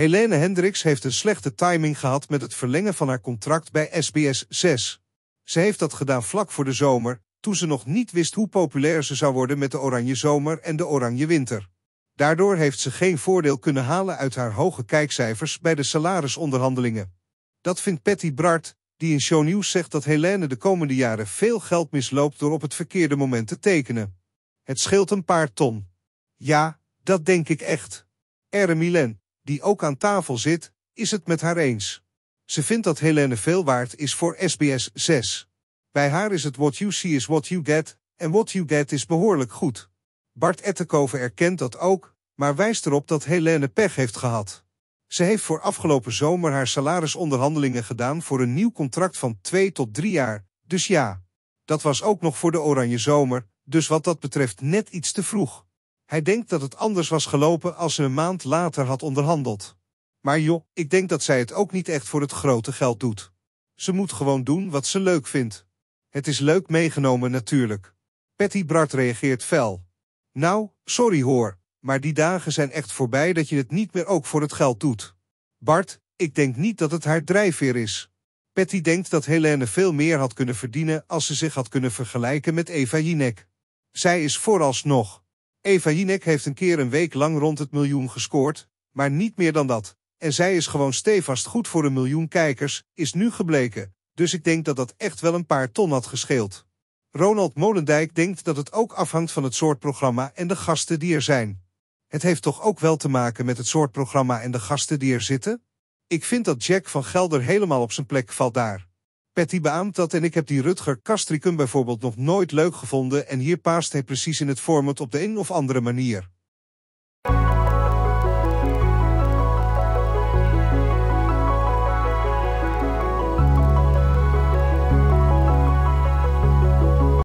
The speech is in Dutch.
Helene Hendricks heeft een slechte timing gehad met het verlengen van haar contract bij SBS 6. Ze heeft dat gedaan vlak voor de zomer, toen ze nog niet wist hoe populair ze zou worden met de Oranje Zomer en de Oranje Winter. Daardoor heeft ze geen voordeel kunnen halen uit haar hoge kijkcijfers bij de salarisonderhandelingen. Dat vindt Patty Bart, die in Shownieuws zegt dat Helene de komende jaren veel geld misloopt door op het verkeerde moment te tekenen. Het scheelt een paar ton. Ja, dat denk ik echt. Erre Milen die ook aan tafel zit, is het met haar eens. Ze vindt dat Helene veel waard is voor SBS 6. Bij haar is het what you see is what you get, en what you get is behoorlijk goed. Bart Ettenkoven erkent dat ook, maar wijst erop dat Helene pech heeft gehad. Ze heeft voor afgelopen zomer haar salarisonderhandelingen gedaan voor een nieuw contract van 2 tot 3 jaar, dus ja. Dat was ook nog voor de oranje zomer, dus wat dat betreft net iets te vroeg. Hij denkt dat het anders was gelopen als ze een maand later had onderhandeld. Maar joh, ik denk dat zij het ook niet echt voor het grote geld doet. Ze moet gewoon doen wat ze leuk vindt. Het is leuk meegenomen natuurlijk. Patty Bart reageert fel. Nou, sorry hoor, maar die dagen zijn echt voorbij dat je het niet meer ook voor het geld doet. Bart, ik denk niet dat het haar drijfveer is. Patty denkt dat Helene veel meer had kunnen verdienen als ze zich had kunnen vergelijken met Eva Jinek. Zij is vooralsnog Eva Jinek heeft een keer een week lang rond het miljoen gescoord, maar niet meer dan dat. En zij is gewoon stevast goed voor een miljoen kijkers, is nu gebleken. Dus ik denk dat dat echt wel een paar ton had gescheeld. Ronald Molendijk denkt dat het ook afhangt van het soort programma en de gasten die er zijn. Het heeft toch ook wel te maken met het soort programma en de gasten die er zitten? Ik vind dat Jack van Gelder helemaal op zijn plek valt daar. Petty beaamt dat en ik heb die Rutger Kastricum bijvoorbeeld nog nooit leuk gevonden en hier paast hij precies in het format op de een of andere manier.